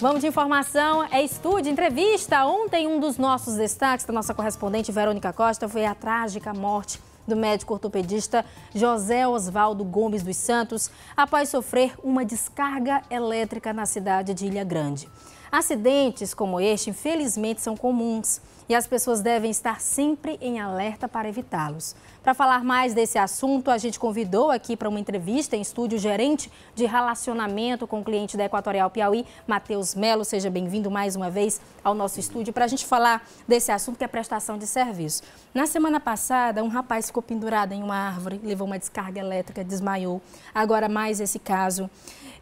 Vamos de informação, é estúdio, entrevista. Ontem, um dos nossos destaques da nossa correspondente Verônica Costa foi a trágica morte do médico ortopedista José Oswaldo Gomes dos Santos após sofrer uma descarga elétrica na cidade de Ilha Grande. Acidentes como este, infelizmente, são comuns e as pessoas devem estar sempre em alerta para evitá-los. Para falar mais desse assunto, a gente convidou aqui para uma entrevista em estúdio o gerente de relacionamento com o cliente da Equatorial Piauí, Matheus Melo. Seja bem-vindo mais uma vez ao nosso estúdio para a gente falar desse assunto que é prestação de serviço. Na semana passada, um rapaz ficou pendurado em uma árvore, levou uma descarga elétrica, desmaiou. Agora mais esse caso.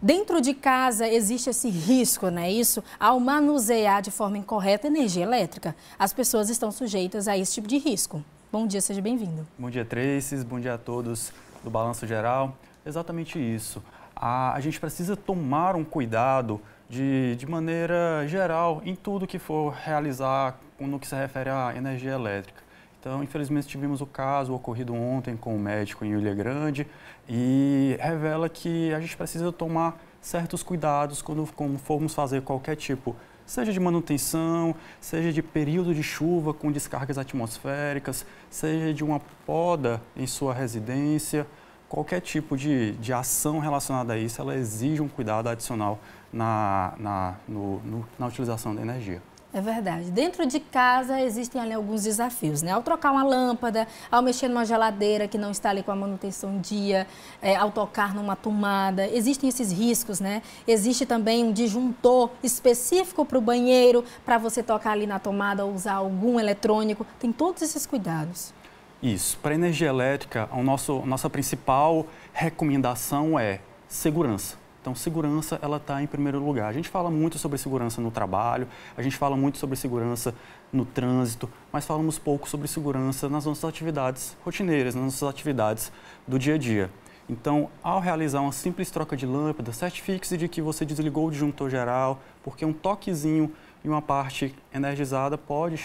Dentro de casa existe esse risco, não é isso? ao manusear de forma incorreta energia elétrica. As pessoas estão sujeitas a esse tipo de risco. Bom dia, seja bem-vindo. Bom dia, Traces. Bom dia a todos do Balanço Geral. Exatamente isso. A, a gente precisa tomar um cuidado de, de maneira geral em tudo que for realizar no que se refere à energia elétrica. Então, infelizmente, tivemos o caso ocorrido ontem com o médico em Ilha Grande e revela que a gente precisa tomar certos cuidados quando formos fazer qualquer tipo, seja de manutenção, seja de período de chuva com descargas atmosféricas, seja de uma poda em sua residência. Qualquer tipo de, de ação relacionada a isso, ela exige um cuidado adicional na, na, no, no, na utilização da energia. É verdade. Dentro de casa existem ali alguns desafios, né? Ao trocar uma lâmpada, ao mexer numa geladeira que não está ali com a manutenção em dia, é, ao tocar numa tomada, existem esses riscos, né? Existe também um disjuntor específico para o banheiro, para você tocar ali na tomada ou usar algum eletrônico. Tem todos esses cuidados. Isso. Para a energia elétrica, a nosso, nossa principal recomendação é segurança então, segurança, ela está em primeiro lugar. A gente fala muito sobre segurança no trabalho, a gente fala muito sobre segurança no trânsito, mas falamos pouco sobre segurança nas nossas atividades rotineiras, nas nossas atividades do dia a dia. Então, ao realizar uma simples troca de lâmpada, certifique-se de que você desligou o disjuntor geral, porque um toquezinho e uma parte energizada pode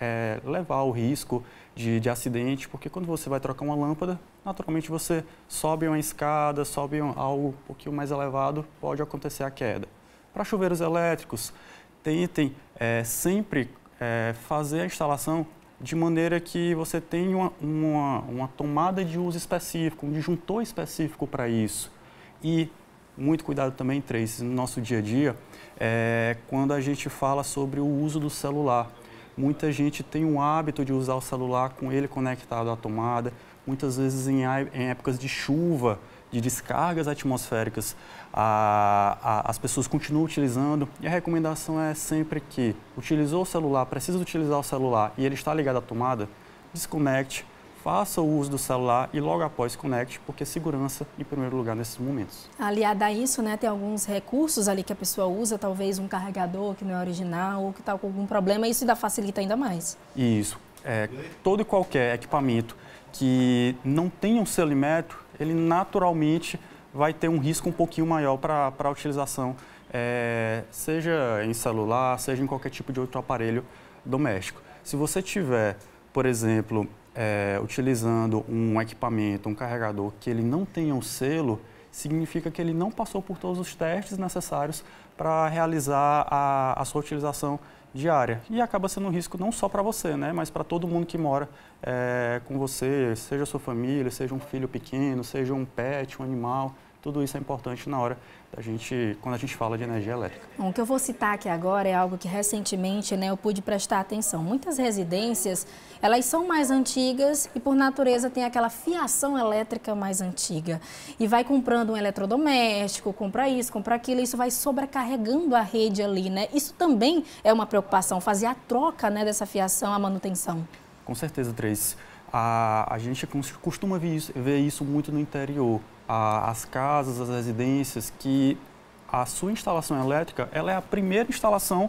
é, levar o risco de, de, acidente, porque quando você vai trocar uma lâmpada, naturalmente você sobe uma escada, sobe um, algo um pouquinho mais elevado, pode acontecer a queda. Para chuveiros elétricos, tentem é, sempre é, fazer a instalação de maneira que você tenha uma, uma, uma tomada de uso específico, um disjuntor específico para isso. E muito cuidado também, Trace, no nosso dia a dia, é quando a gente fala sobre o uso do celular. Muita gente tem o hábito de usar o celular com ele conectado à tomada, muitas vezes em, em épocas de chuva, de descargas atmosféricas, a, a, as pessoas continuam utilizando e a recomendação é sempre que utilizou o celular, precisa utilizar o celular e ele está ligado à tomada, desconecte, faça o uso do celular e logo após conecte, porque segurança em primeiro lugar nesses momentos. Aliado a isso, né, tem alguns recursos ali que a pessoa usa, talvez um carregador que não é original ou que está com algum problema, isso ainda facilita ainda mais. Isso. É, todo e qualquer equipamento que não tenha um selimeto ele naturalmente vai ter um risco um pouquinho maior para a utilização, é, seja em celular, seja em qualquer tipo de outro aparelho doméstico. Se você tiver, por exemplo, é, utilizando um equipamento, um carregador que ele não tenha um selo, significa que ele não passou por todos os testes necessários para realizar a, a, sua utilização diária. E acaba sendo um risco não só para você, né, mas para todo mundo que mora é, com você, seja sua família, seja um filho pequeno, seja um pet, um animal. Tudo isso é importante na hora da gente, quando a gente fala de energia elétrica. Bom, o que eu vou citar aqui agora é algo que recentemente né, eu pude prestar atenção. Muitas residências, elas são mais antigas e por natureza tem aquela fiação elétrica mais antiga. E vai comprando um eletrodoméstico, compra isso, compra aquilo, e isso vai sobrecarregando a rede ali, né? Isso também é uma preocupação, fazer a troca né, dessa fiação, a manutenção. Com certeza, três a, a gente é costuma ver isso, ver isso muito no interior. A, as casas, as residências, que a sua instalação elétrica ela é a primeira instalação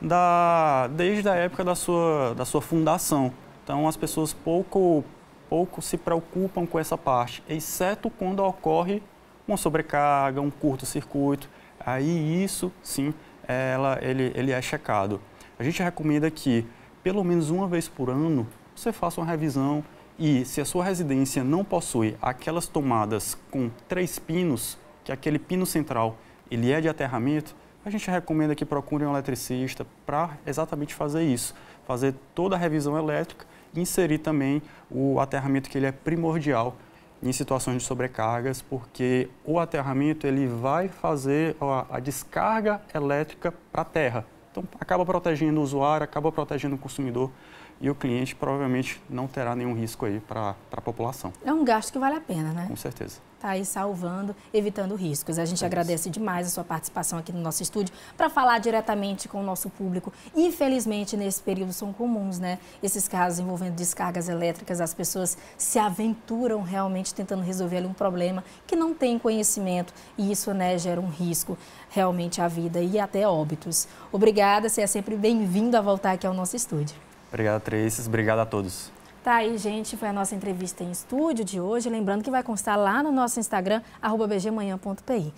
da, desde a época da sua, da sua fundação. Então, as pessoas pouco, pouco se preocupam com essa parte, exceto quando ocorre uma sobrecarga, um curto-circuito. Aí, isso, sim, ela, ele, ele é checado. A gente recomenda que, pelo menos uma vez por ano, você faça uma revisão e se a sua residência não possui aquelas tomadas com três pinos, que é aquele pino central ele é de aterramento, a gente recomenda que procure um eletricista para exatamente fazer isso, fazer toda a revisão elétrica e inserir também o aterramento que ele é primordial em situações de sobrecargas, porque o aterramento ele vai fazer a, a descarga elétrica para a terra. Então acaba protegendo o usuário, acaba protegendo o consumidor e o cliente provavelmente não terá nenhum risco aí para a população. É um gasto que vale a pena, né? Com certeza. Está aí salvando, evitando riscos. A gente é agradece demais a sua participação aqui no nosso estúdio para falar diretamente com o nosso público. Infelizmente, nesse período são comuns, né? Esses casos envolvendo descargas elétricas, as pessoas se aventuram realmente tentando resolver ali um problema que não tem conhecimento e isso, né, gera um risco realmente à vida e até óbitos. Obrigada, você é sempre bem-vindo a voltar aqui ao nosso estúdio. Obrigado, Traces. Obrigado a todos. Tá aí, gente. Foi a nossa entrevista em estúdio de hoje. Lembrando que vai constar lá no nosso Instagram, bgmanhã.pi.